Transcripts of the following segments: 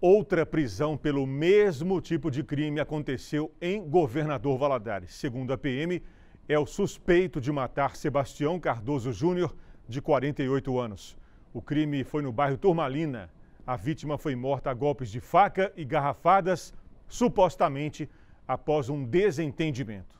Outra prisão pelo mesmo tipo de crime aconteceu em Governador Valadares. Segundo a PM, é o suspeito de matar Sebastião Cardoso Júnior, de 48 anos. O crime foi no bairro Turmalina. A vítima foi morta a golpes de faca e garrafadas, supostamente após um desentendimento.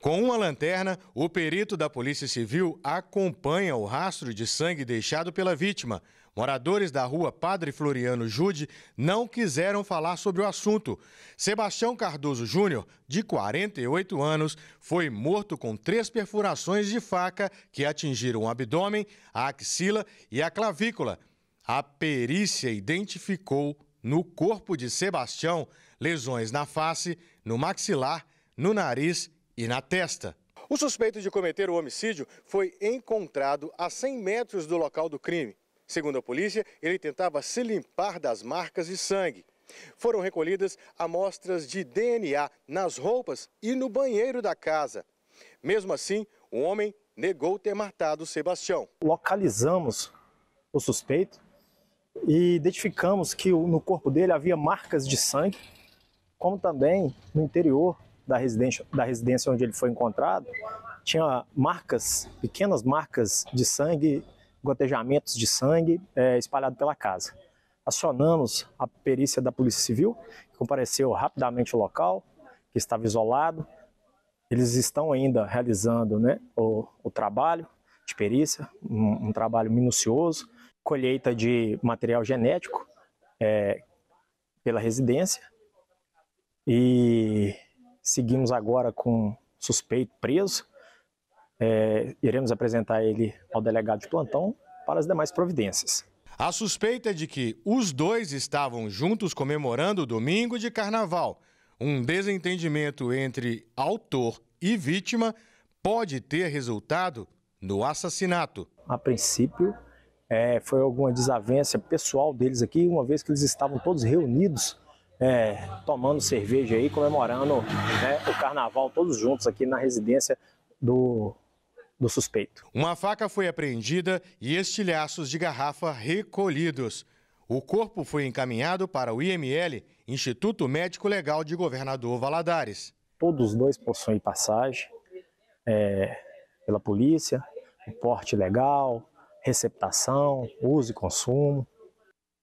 Com uma lanterna, o perito da Polícia Civil acompanha o rastro de sangue deixado pela vítima. Moradores da rua Padre Floriano Jude não quiseram falar sobre o assunto. Sebastião Cardoso Júnior, de 48 anos, foi morto com três perfurações de faca que atingiram o abdômen, a axila e a clavícula. A perícia identificou no corpo de Sebastião lesões na face, no maxilar, no nariz e na testa. O suspeito de cometer o homicídio foi encontrado a 100 metros do local do crime. Segundo a polícia, ele tentava se limpar das marcas de sangue. Foram recolhidas amostras de DNA nas roupas e no banheiro da casa. Mesmo assim, o homem negou ter matado Sebastião. Localizamos o suspeito e identificamos que no corpo dele havia marcas de sangue, como também no interior da residência, da residência onde ele foi encontrado, tinha marcas, pequenas marcas de sangue, gotejamentos de sangue é, espalhado pela casa. Acionamos a perícia da Polícia Civil, que compareceu rapidamente ao local, que estava isolado. Eles estão ainda realizando né, o, o trabalho de perícia, um, um, trabalho minucioso, colheita de material genético é, pela residência e Seguimos agora com suspeito preso. É, iremos apresentar ele ao delegado de plantão para as demais providências. A suspeita é de que os dois estavam juntos comemorando o domingo de carnaval. Um desentendimento entre autor e vítima pode ter resultado no assassinato. A princípio, é, foi alguma desavença pessoal deles aqui, uma vez que eles estavam todos reunidos é, tomando cerveja aí, comemorando né, o carnaval todos juntos aqui na residência do, do suspeito. Uma faca foi apreendida e estilhaços de garrafa recolhidos. O corpo foi encaminhado para o IML, Instituto Médico Legal de Governador Valadares. Todos os dois possuem passagem é, pela polícia, porte legal, receptação, uso e consumo.